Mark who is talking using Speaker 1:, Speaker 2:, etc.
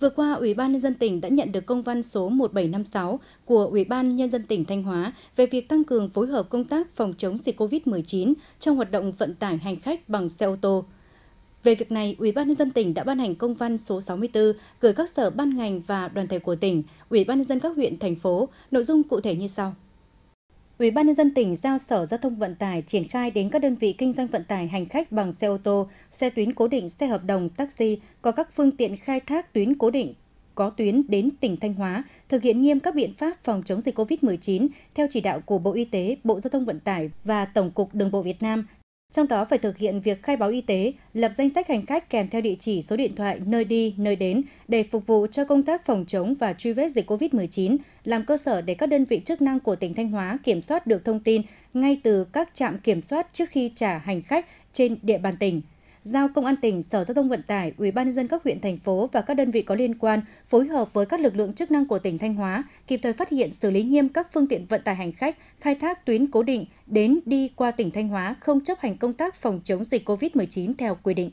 Speaker 1: Vừa qua, Ủy ban Nhân dân tỉnh đã nhận được công văn số 1756 của Ủy ban Nhân dân tỉnh Thanh Hóa về việc tăng cường phối hợp công tác phòng chống dịch COVID-19 trong hoạt động vận tải hành khách bằng xe ô tô. Về việc này, Ủy ban nhân dân tỉnh đã ban hành công văn số 64 gửi các sở ban ngành và đoàn thể của tỉnh, Ủy ban nhân dân các huyện thành phố, nội dung cụ thể như sau: Ủy ban nhân dân tỉnh giao Sở Giao thông Vận tải triển khai đến các đơn vị kinh doanh vận tải hành khách bằng xe ô tô, xe tuyến cố định, xe hợp đồng, taxi có các phương tiện khai thác tuyến cố định có tuyến đến tỉnh Thanh Hóa thực hiện nghiêm các biện pháp phòng chống dịch COVID-19 theo chỉ đạo của Bộ Y tế, Bộ Giao thông Vận tải và Tổng cục Đường bộ Việt Nam trong đó phải thực hiện việc khai báo y tế, lập danh sách hành khách kèm theo địa chỉ số điện thoại nơi đi, nơi đến để phục vụ cho công tác phòng chống và truy vết dịch COVID-19, làm cơ sở để các đơn vị chức năng của tỉnh Thanh Hóa kiểm soát được thông tin ngay từ các trạm kiểm soát trước khi trả hành khách trên địa bàn tỉnh giao Công an tỉnh, Sở Giao thông Vận tải, Ủy ban nhân dân các huyện thành phố và các đơn vị có liên quan phối hợp với các lực lượng chức năng của tỉnh Thanh Hóa kịp thời phát hiện xử lý nghiêm các phương tiện vận tải hành khách khai thác tuyến cố định đến đi qua tỉnh Thanh Hóa không chấp hành công tác phòng chống dịch COVID-19 theo quy định.